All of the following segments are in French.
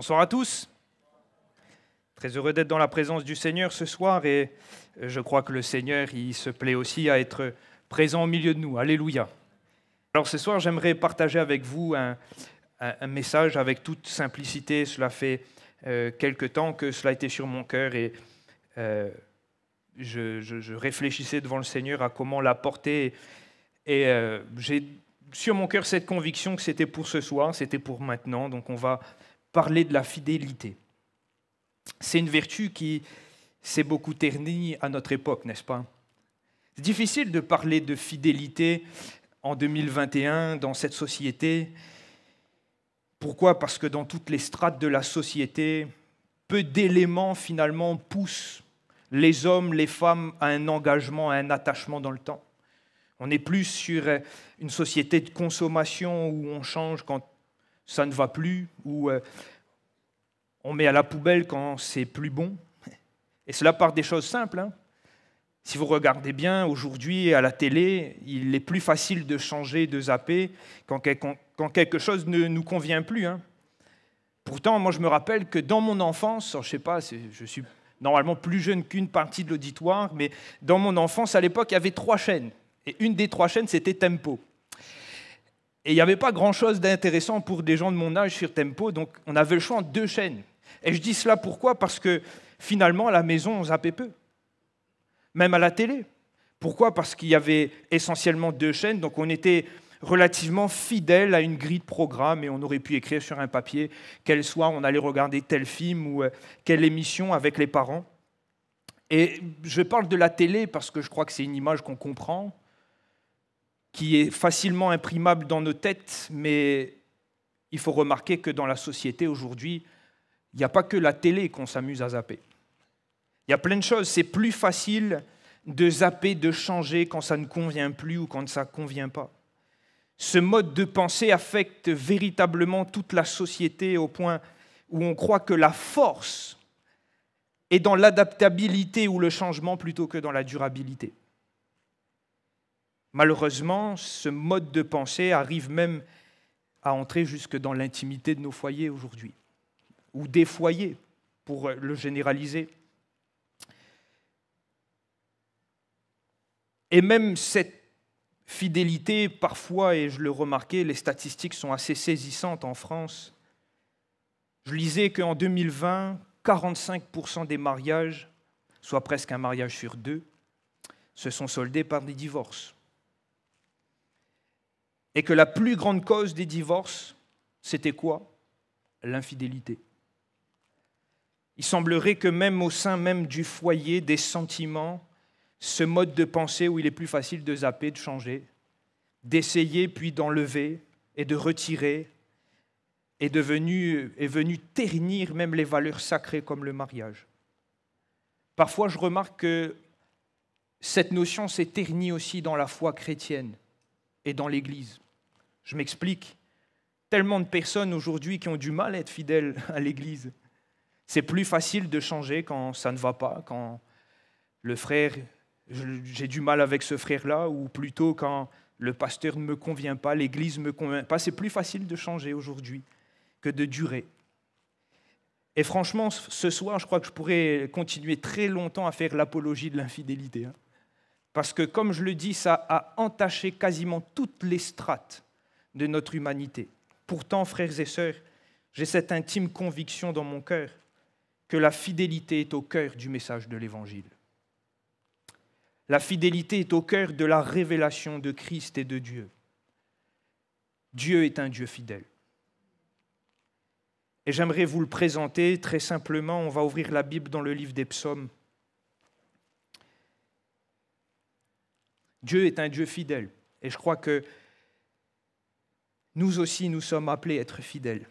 Bonsoir à tous. Très heureux d'être dans la présence du Seigneur ce soir et euh, je crois que le Seigneur, il se plaît aussi à être présent au milieu de nous. Alléluia. Alors ce soir, j'aimerais partager avec vous un, message avec toute simplicité. Cela fait quelques euh, quelque temps que cela était sur mon cœur et euh, je, réfléchissais devant le Seigneur à comment l'apporter. Et, j'ai sur mon cœur cette conviction que c'était pour ce soir, c'était pour maintenant. Donc on va parler de la fidélité. C'est une vertu qui s'est beaucoup ternie à notre époque, n'est-ce pas C'est difficile de parler de fidélité en 2021 dans cette société. Pourquoi Parce que dans toutes les strates de la société, peu d'éléments finalement poussent les hommes, les femmes à un engagement, à un attachement dans le temps. On est plus sur une société de consommation où on change quand ça ne va plus, ou euh, on met à la poubelle quand c'est plus bon. Et cela part des choses simples. Hein. Si vous regardez bien, aujourd'hui, à la télé, il est plus facile de changer, de zapper, quand, quelque chose ne nous convient plus. Hein. Pourtant, moi, je me rappelle que dans mon enfance, je ne sais pas, je suis normalement plus jeune qu'une partie de l'auditoire, mais dans mon enfance, à l'époque, il y avait trois chaînes. Et une des trois chaînes, c'était Tempo. Et il n'y avait pas grand-chose d'intéressant pour des gens de mon âge sur Tempo, donc on avait le choix en deux chaînes. Et je dis cela pourquoi Parce que finalement, à la maison, on zappait peu. Même à la télé. Pourquoi Parce qu'il y avait essentiellement deux chaînes, donc on était relativement fidèle à une grille de programme et on aurait pu écrire sur un papier qu'elle soir on allait regarder tel film ou euh, quelle émission avec les parents. Et je parle de la télé parce que je crois que c'est une image qu'on comprend, qui est facilement imprimable dans nos têtes, mais il faut remarquer que dans la société aujourd'hui, il n'y a pas que la télé qu'on s'amuse à zapper. Il y a plein de choses. C'est plus facile de zapper, de changer quand ça ne convient plus ou quand ça ne convient pas. Ce mode de pensée affecte véritablement toute la société au point où on croit que la force est dans l'adaptabilité ou le changement plutôt que dans la durabilité. Malheureusement, ce mode de pensée arrive même à entrer jusque dans l'intimité de nos foyers aujourd'hui, ou des foyers, pour le généraliser. Et même cette fidélité, parfois, et je le remarquais, les statistiques sont assez saisissantes en France. Je lisais qu'en 2020, 45% des mariages, soit presque un mariage sur deux, se sont soldés par des divorces et que la plus grande cause des divorces, c'était quoi L'infidélité. Il semblerait que même au sein même du foyer, des sentiments, ce mode de pensée où il est plus facile de zapper, de changer, d'essayer puis d'enlever et de retirer, est, devenu, est venu ternir même les valeurs sacrées comme le mariage. Parfois, je remarque que cette notion s'est ternie aussi dans la foi chrétienne et dans l'Église. Je m'explique. Tellement de personnes aujourd'hui qui ont du mal à être fidèles à l'Église. C'est plus facile de changer quand ça ne va pas, quand le frère, j'ai du mal avec ce frère-là, ou plutôt quand le pasteur ne me convient pas, l'Église ne me convient pas. C'est plus facile de changer aujourd'hui que de durer. Et franchement, ce soir, je crois que je pourrais continuer très longtemps à faire l'apologie de l'infidélité. Hein. Parce que, comme je le dis, ça a entaché quasiment toutes les strates de notre humanité. Pourtant, frères et sœurs, j'ai cette intime conviction dans mon cœur que la fidélité est au cœur du message de l'Évangile. La fidélité est au cœur de la révélation de Christ et de Dieu. Dieu est un Dieu fidèle. Et j'aimerais vous le présenter très simplement. On va ouvrir la Bible dans le livre des psaumes Dieu est un Dieu fidèle. Et je crois que nous aussi, nous sommes appelés à être fidèles.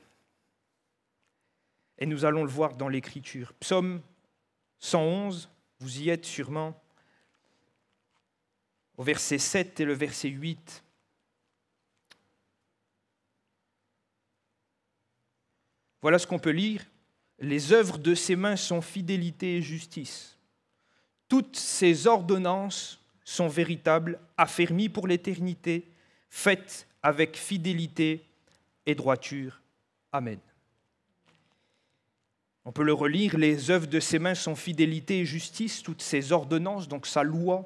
Et nous allons le voir dans l'Écriture. Psaume 111, vous y êtes sûrement, au verset 7 et le verset 8. Voilà ce qu'on peut lire. Les œuvres de ses mains sont fidélité et justice. Toutes ses ordonnances sont véritables, affermis pour l'éternité, faites avec fidélité et droiture. Amen. On peut le relire, les œuvres de ses mains sont fidélité et justice, toutes ses ordonnances, donc sa loi,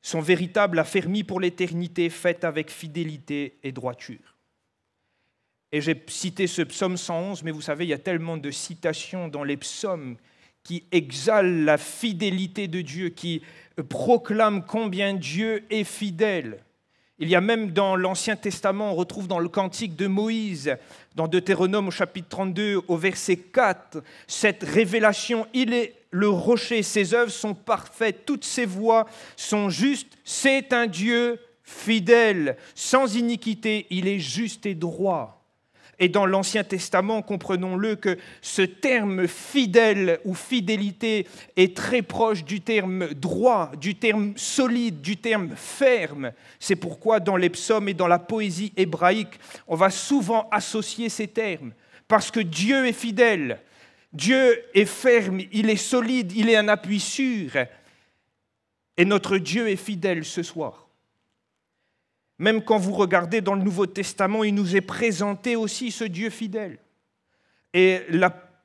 sont véritables, affermis pour l'éternité, faites avec fidélité et droiture. Et j'ai cité ce psaume 111, mais vous savez, il y a tellement de citations dans les psaumes qui exhale la fidélité de Dieu, qui proclame combien Dieu est fidèle. Il y a même dans l'Ancien Testament, on retrouve dans le cantique de Moïse, dans Deutéronome au chapitre 32, au verset 4, cette révélation, il est le rocher, ses œuvres sont parfaites, toutes ses voies sont justes, c'est un Dieu fidèle, sans iniquité, il est juste et droit et dans l'Ancien Testament, comprenons-le, que ce terme fidèle ou fidélité est très proche du terme droit, du terme solide, du terme ferme. C'est pourquoi dans les psaumes et dans la poésie hébraïque, on va souvent associer ces termes, parce que Dieu est fidèle. Dieu est ferme, il est solide, il est un appui sûr. Et notre Dieu est fidèle ce soir. Même quand vous regardez dans le Nouveau Testament, il nous est présenté aussi ce Dieu fidèle. Et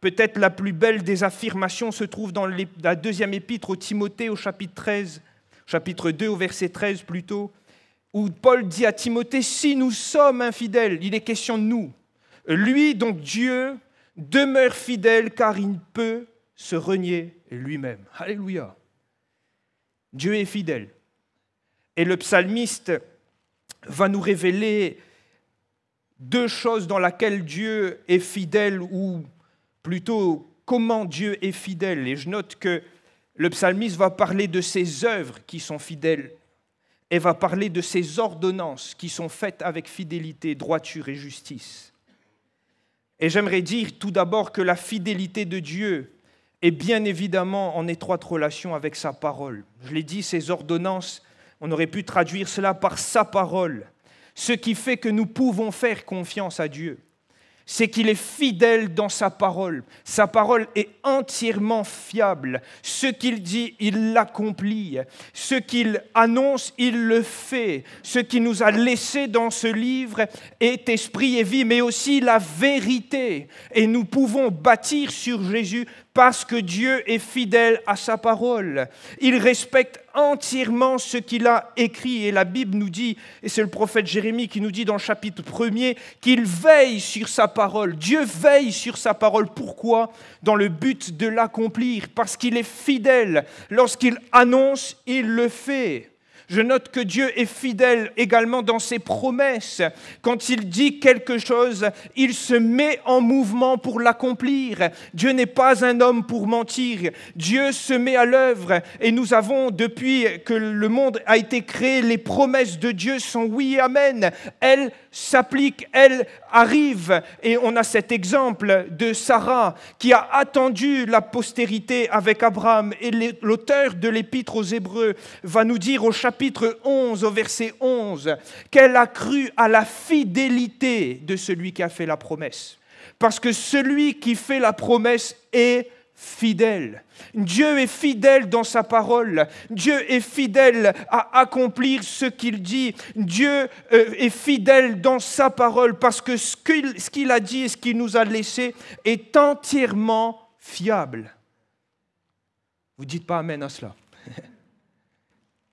peut-être la plus belle des affirmations se trouve dans la deuxième épître au Timothée au chapitre 13, chapitre 2 au verset 13 plutôt, où Paul dit à Timothée, si nous sommes infidèles, il est question de nous. Lui, donc Dieu, demeure fidèle car il ne peut se renier lui-même. Alléluia. Dieu est fidèle. Et le psalmiste va nous révéler deux choses dans lesquelles Dieu est fidèle, ou plutôt comment Dieu est fidèle. Et je note que le psalmiste va parler de ses œuvres qui sont fidèles et va parler de ses ordonnances qui sont faites avec fidélité, droiture et justice. Et j'aimerais dire tout d'abord que la fidélité de Dieu est bien évidemment en étroite relation avec sa parole. Je l'ai dit, ses ordonnances on aurait pu traduire cela par sa parole, ce qui fait que nous pouvons faire confiance à Dieu. C'est qu'il est fidèle dans sa parole. Sa parole est entièrement fiable. Ce qu'il dit, il l'accomplit. Ce qu'il annonce, il le fait. Ce qu'il nous a laissé dans ce livre est esprit et vie, mais aussi la vérité. Et nous pouvons bâtir sur Jésus parce que Dieu est fidèle à sa parole. Il respecte entièrement ce qu'il a écrit. Et la Bible nous dit, et c'est le prophète Jérémie qui nous dit dans le chapitre 1er, qu'il veille sur sa parole. Dieu veille sur sa parole. Pourquoi Dans le but de l'accomplir. Parce qu'il est fidèle. Lorsqu'il annonce, il le fait. Je note que Dieu est fidèle également dans ses promesses. Quand il dit quelque chose, il se met en mouvement pour l'accomplir. Dieu n'est pas un homme pour mentir. Dieu se met à l'œuvre. Et nous avons, depuis que le monde a été créé, les promesses de Dieu sont oui et amen. Elles s'applique, elle arrive. Et on a cet exemple de Sarah qui a attendu la postérité avec Abraham. Et l'auteur de l'épître aux Hébreux va nous dire au chapitre 11, au verset 11, qu'elle a cru à la fidélité de celui qui a fait la promesse. Parce que celui qui fait la promesse est fidèle. Dieu est fidèle dans sa parole. Dieu est fidèle à accomplir ce qu'il dit. Dieu euh, est fidèle dans sa parole parce que ce qu'il a dit et ce qu'il nous a laissé est entièrement fiable. Vous ne dites pas Amen à cela.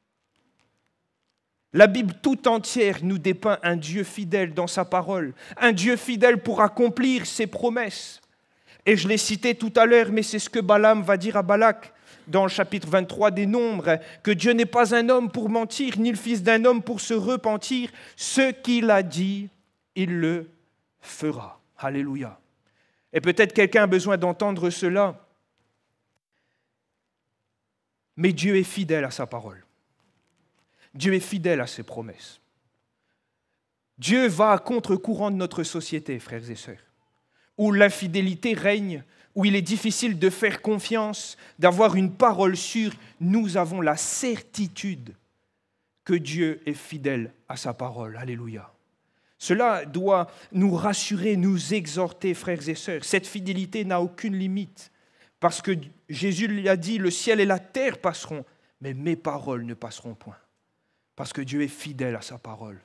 La Bible tout entière nous dépeint un Dieu fidèle dans sa parole, un Dieu fidèle pour accomplir ses promesses. Et je l'ai cité tout à l'heure, mais c'est ce que Balaam va dire à Balak dans le chapitre 23 des Nombres, que Dieu n'est pas un homme pour mentir, ni le fils d'un homme pour se repentir. Ce qu'il a dit, il le fera. Alléluia. Et peut-être quelqu'un a besoin d'entendre cela. Mais Dieu est fidèle à sa parole. Dieu est fidèle à ses promesses. Dieu va à contre-courant de notre société, frères et sœurs où l'infidélité règne, où il est difficile de faire confiance, d'avoir une parole sûre, nous avons la certitude que Dieu est fidèle à sa parole. Alléluia. Cela doit nous rassurer, nous exhorter, frères et sœurs. Cette fidélité n'a aucune limite, parce que Jésus lui a dit, le ciel et la terre passeront, mais mes paroles ne passeront point, parce que Dieu est fidèle à sa parole.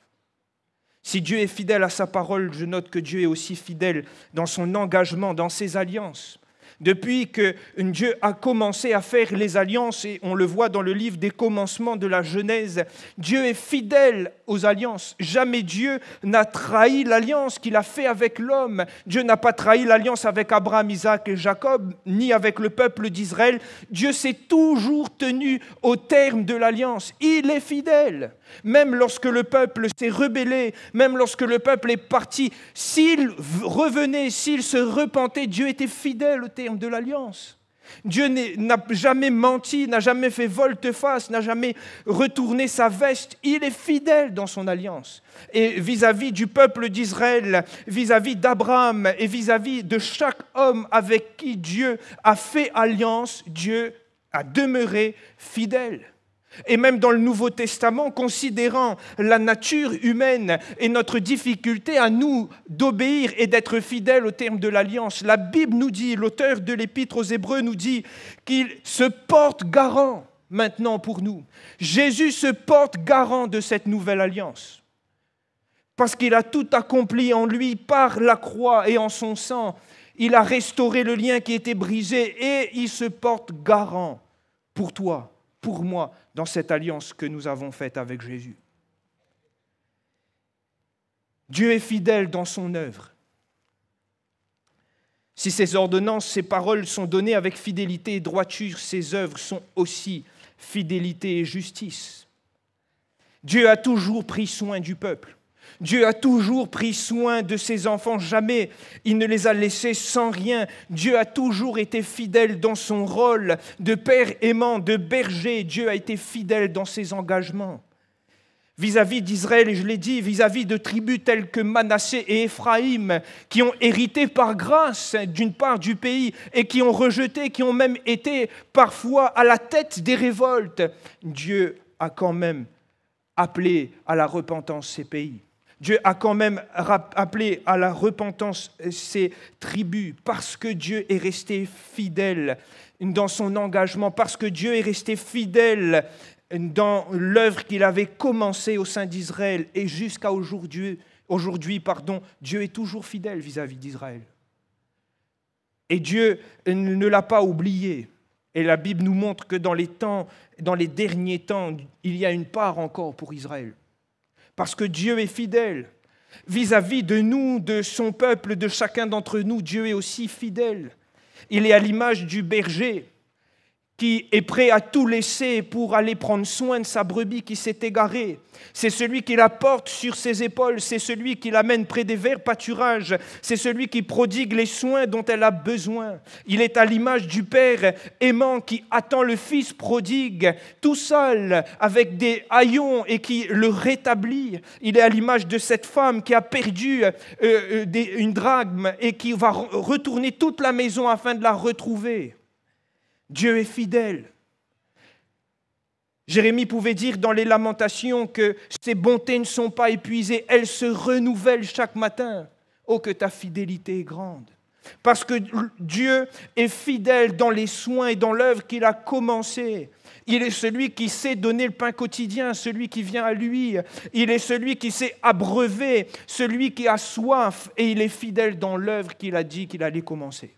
Si Dieu est fidèle à sa parole, je note que Dieu est aussi fidèle dans son engagement, dans ses alliances. Depuis que Dieu a commencé à faire les alliances, et on le voit dans le livre des commencements de la Genèse, Dieu est fidèle aux alliances. Jamais Dieu n'a trahi l'alliance qu'il a fait avec l'homme. Dieu n'a pas trahi l'alliance avec Abraham, Isaac et Jacob, ni avec le peuple d'Israël. Dieu s'est toujours tenu au terme de l'alliance. Il est fidèle. Même lorsque le peuple s'est rebellé, même lorsque le peuple est parti, s'il revenait, s'il se repentait, Dieu était fidèle au terme de l'alliance. Dieu n'a jamais menti, n'a jamais fait volte-face, n'a jamais retourné sa veste. Il est fidèle dans son alliance. Et vis-à-vis du peuple d'Israël, vis-à-vis d'Abraham et vis à -vis de chaque homme avec qui Dieu a fait alliance, Dieu a demeuré fidèle. Et même dans le Nouveau Testament, considérant la nature humaine et notre difficulté à nous d'obéir et d'être fidèles au terme de l'alliance, la Bible nous dit, l'auteur de l'Épître aux Hébreux nous dit qu'il se porte garant maintenant pour nous. Jésus se porte garant de cette nouvelle alliance, parce qu'il a tout accompli en lui par la croix et en son sang. Il a restauré le lien qui était brisé et il se porte garant pour toi pour moi dans cette alliance que nous avons faite avec Jésus. Dieu est fidèle dans son œuvre. Si ses ordonnances, ses paroles sont données avec fidélité et droiture, ses œuvres sont aussi fidélité et justice. Dieu a toujours pris soin du peuple. Dieu a toujours pris soin de ses enfants, jamais il ne les a laissés sans rien. Dieu a toujours été fidèle dans son rôle de père aimant, de berger. Dieu a été fidèle dans ses engagements. Vis-à-vis d'Israël, et je l'ai dit, vis-à-vis de tribus telles que Manassé et Éphraïm, qui ont hérité par grâce d'une part du pays et qui ont rejeté, qui ont même été parfois à la tête des révoltes, Dieu a quand même appelé à la repentance ces pays. Dieu a quand même appelé à la repentance euh, ses tribus parce que Dieu est resté fidèle euh, dans son engagement, parce que Dieu est resté fidèle euh, dans l'œuvre qu'il avait commencée au sein d'Israël et jusqu'à aujourd'hui. Aujourd'hui, pardon, Dieu est toujours fidèle vis-à-vis d'Israël. Et Dieu ne l'a pas oublié. Et la Bible nous montre que dans les temps, dans les derniers temps, il y a une part encore pour Israël parce que Dieu est fidèle. Vis-à-vis de nous, de son peuple, de chacun d'entre nous, Dieu est aussi fidèle. Il est à l'image du berger qui est prêt à tout laisser pour aller prendre soin de sa brebis qui s'est égarée. C'est celui qui la porte sur ses épaules, c'est celui qui l'amène près des verts pâturages, c'est celui qui prodigue les soins dont elle a besoin. Il est à l'image du Père aimant qui attend le Fils prodigue, tout seul, avec des haillons et qui le rétablit. Il est à l'image de cette femme qui a perdu euh, euh, une drague et qui va retourner toute la maison afin de la retrouver. Dieu est fidèle. Jérémie pouvait dire dans les lamentations que ses bontés ne sont pas épuisées, elles se renouvellent chaque matin. Oh, que ta fidélité est grande. Parce que Dieu est fidèle dans les soins et dans l'œuvre qu'il a commencée. Il est celui qui sait donner le pain quotidien, celui qui vient à lui. Il est celui qui sait abreuver, celui qui a soif, et il est fidèle dans l'œuvre qu'il a dit qu'il allait commencer.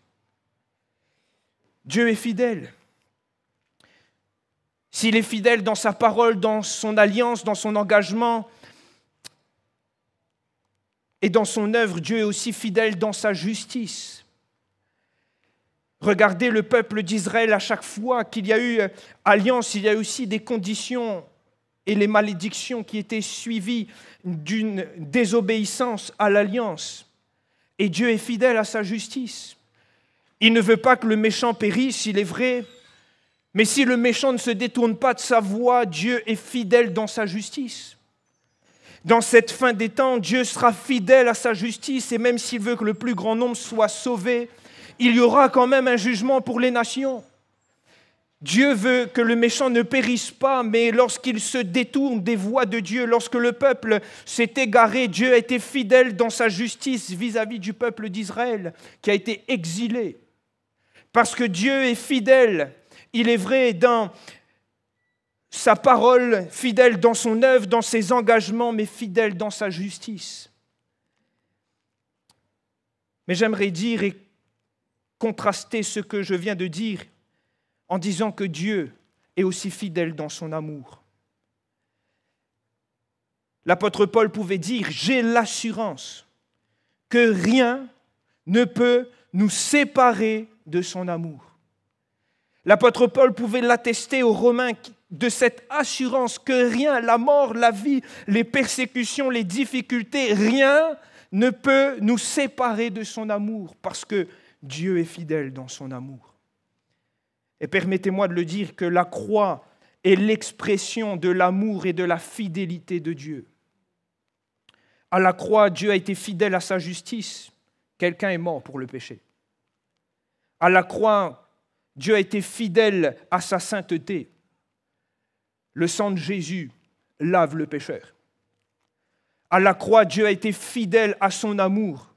Dieu est fidèle. S'il est fidèle dans sa parole, dans son alliance, dans son engagement et dans son œuvre, Dieu est aussi fidèle dans sa justice. Regardez le peuple d'Israël à chaque fois qu'il y a eu euh, alliance, il y a aussi des conditions et les malédictions qui étaient suivies d'une désobéissance à l'alliance. Et Dieu est fidèle à sa justice. Il ne veut pas que le méchant périsse, il est vrai. Mais si le méchant ne se détourne pas de sa voie, Dieu est fidèle dans sa justice. Dans cette fin des temps, Dieu sera fidèle à sa justice et même s'il veut que le plus grand nombre soit sauvé, il y aura quand même un jugement pour les nations. Dieu veut que le méchant ne périsse pas, mais lorsqu'il se détourne des voies de Dieu, lorsque le peuple s'est égaré, Dieu a été fidèle dans sa justice vis à -vis du peuple d'Israël qui a été exilé parce que Dieu est fidèle. Il est vrai dans sa parole, fidèle dans son œuvre, dans ses engagements, mais fidèle dans sa justice. Mais j'aimerais dire et contraster ce que je viens de dire en disant que Dieu est aussi fidèle dans son amour. L'apôtre Paul pouvait dire, j'ai l'assurance que rien ne peut nous séparer de son amour. L'apôtre Paul pouvait l'attester aux Romains de cette assurance que rien, la mort, la vie, les persécutions, les difficultés, rien ne peut nous séparer de son amour, parce que Dieu est fidèle dans son amour. Et permettez-moi de le dire que la croix est l'expression de l'amour et de la fidélité de Dieu. À la croix, Dieu a été fidèle à sa justice. Quelqu'un est mort pour le péché. À la croix, Dieu a été fidèle à sa sainteté. Le sang de Jésus lave le pécheur. À la croix, Dieu a été fidèle à son amour.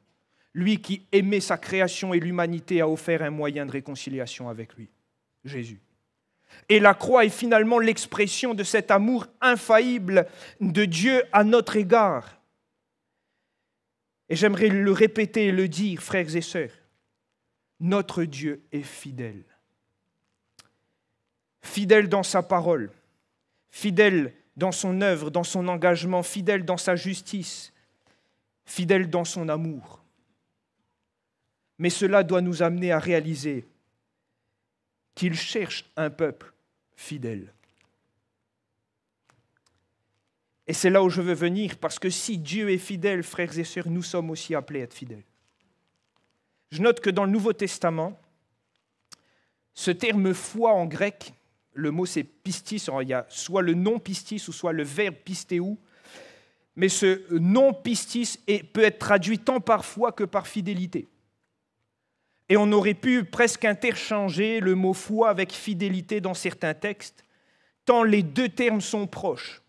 Lui qui aimait sa création et l'humanité a offert un moyen de réconciliation avec lui, Jésus. Et la croix est finalement l'expression de cet amour infaillible de Dieu à notre égard. Et j'aimerais le répéter et le dire, frères et sœurs notre Dieu est fidèle. Fidèle dans sa parole, fidèle dans son œuvre, dans son engagement, fidèle dans sa justice, fidèle dans son amour. Mais cela doit nous amener à réaliser qu'il cherche un peuple fidèle. Et c'est là où je veux venir, parce que si Dieu est fidèle, frères et sœurs, nous sommes aussi appelés à être fidèles. Je note que dans le Nouveau Testament, ce terme foi en grec, le mot c'est pistis, il y a soit le nom pistis ou soit le verbe pistéou, mais ce nom pistis peut être traduit tant par foi que par fidélité. Et on aurait pu presque interchanger le mot foi avec fidélité dans certains textes, tant les deux termes sont proches.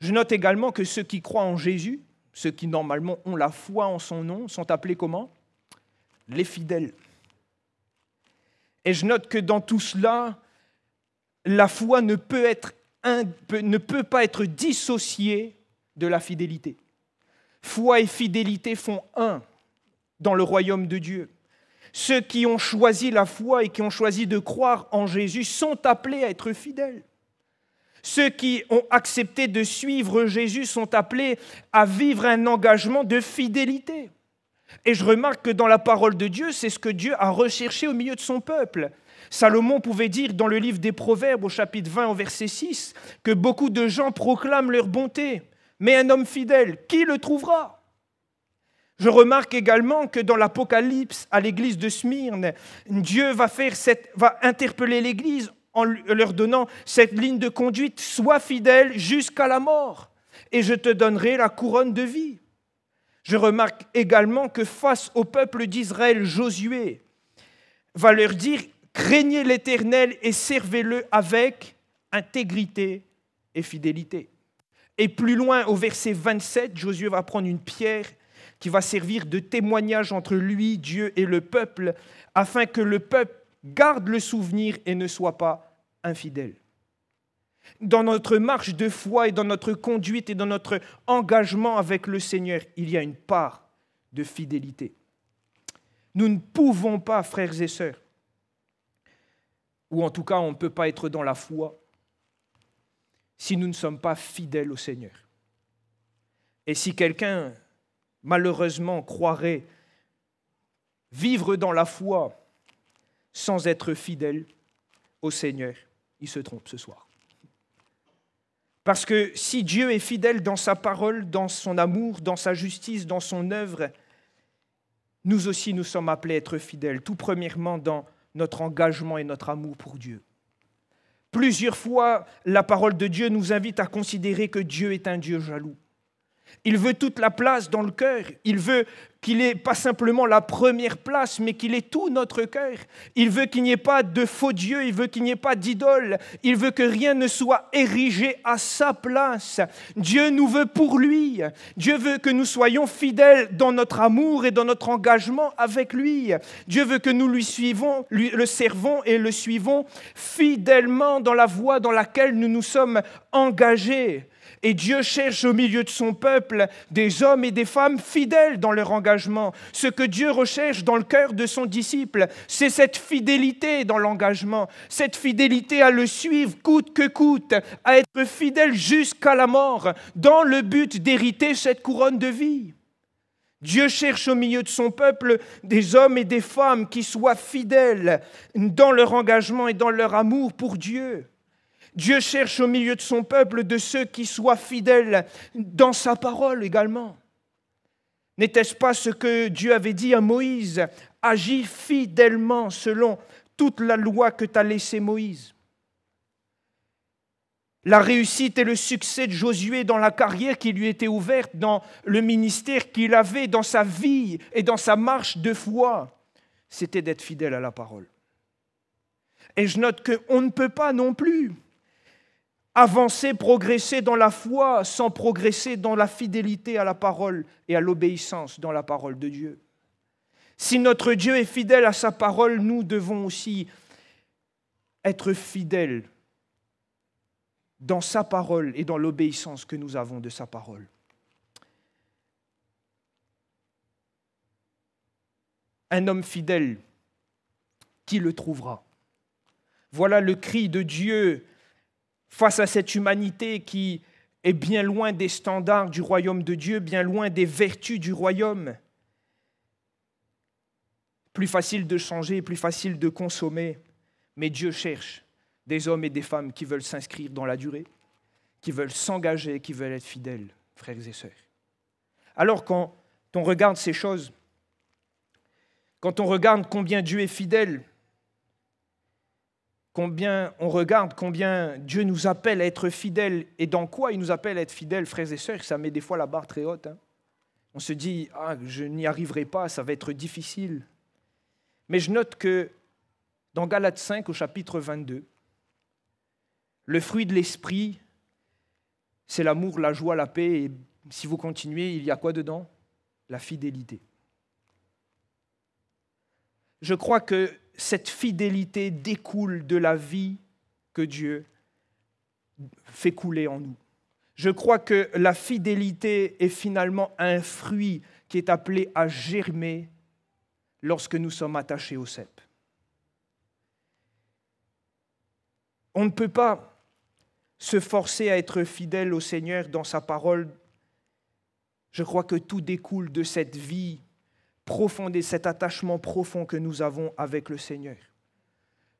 Je note également que ceux qui croient en Jésus ceux qui normalement ont la foi en son nom, sont appelés comment Les fidèles. Et je note que dans tout cela, la foi ne peut, pas être dissociée de la fidélité. Foi et fidélité font un dans le royaume de Dieu. Ceux qui ont choisi la foi et qui ont choisi de croire en Jésus sont appelés à être fidèles. Ceux qui ont accepté de suivre Jésus sont appelés à vivre un engagement de fidélité. Et je remarque que dans la parole de Dieu, c'est ce que Dieu a recherché au milieu de son peuple. Salomon pouvait dire dans le livre des Proverbes au chapitre 20 au verset 6 que beaucoup de gens proclament leur bonté, mais un homme fidèle, qui le trouvera Je remarque également que dans l'Apocalypse à l'église de Smyrne, Dieu va, faire cette, va interpeller l'église en leur donnant cette ligne de conduite, sois fidèle jusqu'à la mort, et je te donnerai la couronne de vie. Je remarque également que face au peuple d'Israël, Josué va leur dire, craignez l'Éternel et servez-le avec intégrité et fidélité. Et plus loin, au verset 27, Josué va prendre une pierre qui va servir de témoignage entre lui, Dieu et le peuple, afin que le peuple garde le souvenir et ne soit pas infidèles. Dans notre marche de foi et dans notre conduite et dans notre engagement avec le Seigneur, il y a une part de fidélité. Nous ne pouvons pas, frères et sœurs, ou en tout cas on ne peut pas être dans la foi si nous ne sommes pas fidèles au Seigneur. Et si quelqu'un, malheureusement, croirait vivre dans la foi sans être fidèle au Seigneur, il se trompe ce soir. Parce que si Dieu est fidèle dans sa parole, dans son amour, dans sa justice, dans son œuvre, nous aussi nous sommes appelés à être fidèles, tout premièrement dans notre engagement et notre amour pour Dieu. Plusieurs fois, la parole de Dieu nous invite à considérer que Dieu est un Dieu jaloux. Il veut toute la place dans le cœur. Il veut qu'il n'ait pas simplement la première place, mais qu'il ait tout notre cœur. Il veut qu'il n'y ait pas de faux dieu, il veut qu'il n'y ait pas d'idole. Il veut que rien ne soit érigé à sa place. Dieu nous veut pour lui. Dieu veut que nous soyons fidèles dans notre amour et dans notre engagement avec lui. Dieu veut que nous lui suivons, lui, le servons et le suivons fidèlement dans la voie dans laquelle nous nous sommes engagés. Et Dieu cherche au milieu de son peuple des hommes et des femmes fidèles dans leur engagement. Ce que Dieu recherche dans le cœur de son disciple, c'est cette fidélité dans l'engagement, cette fidélité à le suivre coûte que coûte, à être fidèle jusqu'à la mort, dans le but d'hériter cette couronne de vie. Dieu cherche au milieu de son peuple des hommes et des femmes qui soient fidèles dans leur engagement et dans leur amour pour Dieu. Dieu cherche au milieu de son peuple de ceux qui soient fidèles dans sa parole également. N'était-ce pas ce que Dieu avait dit à Moïse Agis fidèlement selon toute la loi que t'a laissé Moïse. La réussite et le succès de Josué dans la carrière qui lui était ouverte, dans le ministère qu'il avait, dans sa vie et dans sa marche de foi, c'était d'être fidèle à la parole. Et je note qu'on ne peut pas non plus avancer, progresser dans la foi sans progresser dans la fidélité à la parole et à l'obéissance dans la parole de Dieu. Si notre Dieu est fidèle à sa parole, nous devons aussi être fidèles dans sa parole et dans l'obéissance que nous avons de sa parole. Un homme fidèle, qui le trouvera Voilà le cri de Dieu face à cette humanité qui est bien loin des standards du royaume de Dieu, bien loin des vertus du royaume. Plus facile de changer, plus facile de consommer, mais Dieu cherche des hommes et des femmes qui veulent s'inscrire dans la durée, qui veulent s'engager, qui veulent être fidèles, frères et sœurs. Alors quand on regarde ces choses, quand on regarde combien Dieu est fidèle, combien on regarde, combien Dieu nous appelle à être fidèles et dans quoi il nous appelle à être fidèles, frères et sœurs, ça met des fois la barre très haute. Hein. On se dit, ah, je n'y arriverai pas, ça va être difficile. Mais je note que dans Galates 5 au chapitre 22, le fruit de l'esprit, c'est l'amour, la joie, la paix, et si vous continuez, il y a quoi dedans La fidélité. Je crois que cette fidélité découle de la vie que Dieu fait couler en nous. Je crois que la fidélité est finalement un fruit qui est appelé à germer lorsque nous sommes attachés au cep. On ne peut pas se forcer à être fidèle au Seigneur dans sa parole. Je crois que tout découle de cette vie Profondez cet attachement profond que nous avons avec le Seigneur.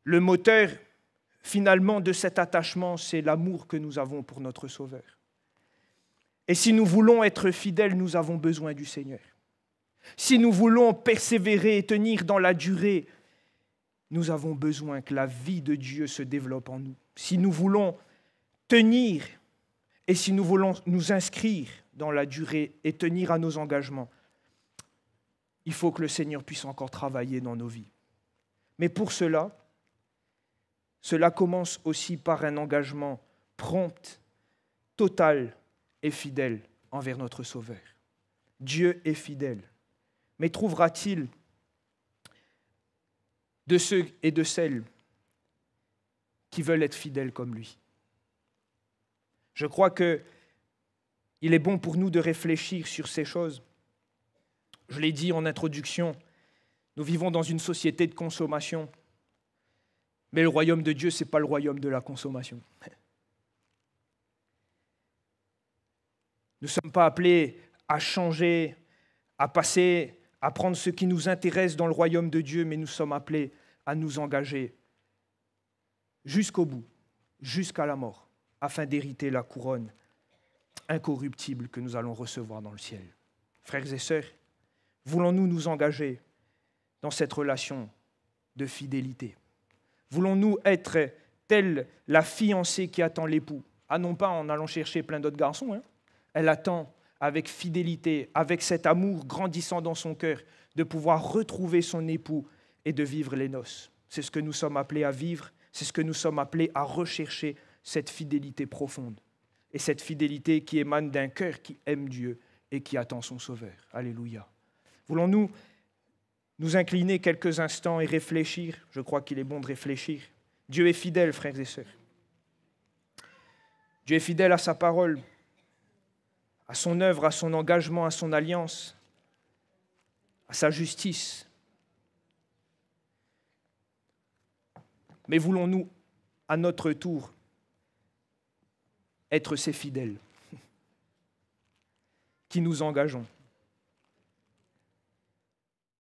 Le moteur, finalement, de cet attachement, c'est l'amour que nous avons pour notre Sauveur. Et si nous voulons être fidèles, nous avons besoin du Seigneur. Si nous voulons persévérer et tenir dans la durée, nous avons besoin que la vie de Dieu se développe en nous. Si nous voulons tenir et si nous voulons nous inscrire dans la durée et tenir à nos engagements, il faut que le Seigneur puisse encore travailler dans nos vies. Mais pour cela, cela commence aussi par un engagement prompt, total et fidèle envers notre Sauveur. Dieu est fidèle. Mais trouvera-t-il de ceux et de celles qui veulent être fidèles comme lui Je crois que il est bon pour nous de réfléchir sur ces choses je l'ai dit en introduction, nous vivons dans une société de consommation. Mais le royaume de Dieu, ce n'est pas le royaume de la consommation. Nous ne sommes pas appelés à changer, à passer, à prendre ce qui nous intéresse dans le royaume de Dieu, mais nous sommes appelés à nous engager jusqu'au bout, jusqu'à la mort, afin d'hériter la couronne incorruptible que nous allons recevoir dans le ciel. Frères et sœurs, Voulons-nous nous engager dans cette relation de fidélité Voulons-nous être telle la fiancée qui attend l'époux Ah non pas en allant chercher plein d'autres garçons, hein. elle attend avec fidélité, avec cet amour grandissant dans son cœur, de pouvoir retrouver son époux et de vivre les noces. C'est ce que nous sommes appelés à vivre, c'est ce que nous sommes appelés à rechercher, cette fidélité profonde. Et cette fidélité qui émane d'un cœur qui aime Dieu et qui attend son Sauveur. Alléluia. Voulons-nous nous incliner quelques instants et réfléchir Je crois qu'il est bon de réfléchir. Dieu est fidèle, frères et sœurs. Dieu est fidèle à sa parole, à son œuvre, à son engagement, à son alliance, à sa justice. Mais voulons-nous, à notre tour, être ses fidèles qui nous engageons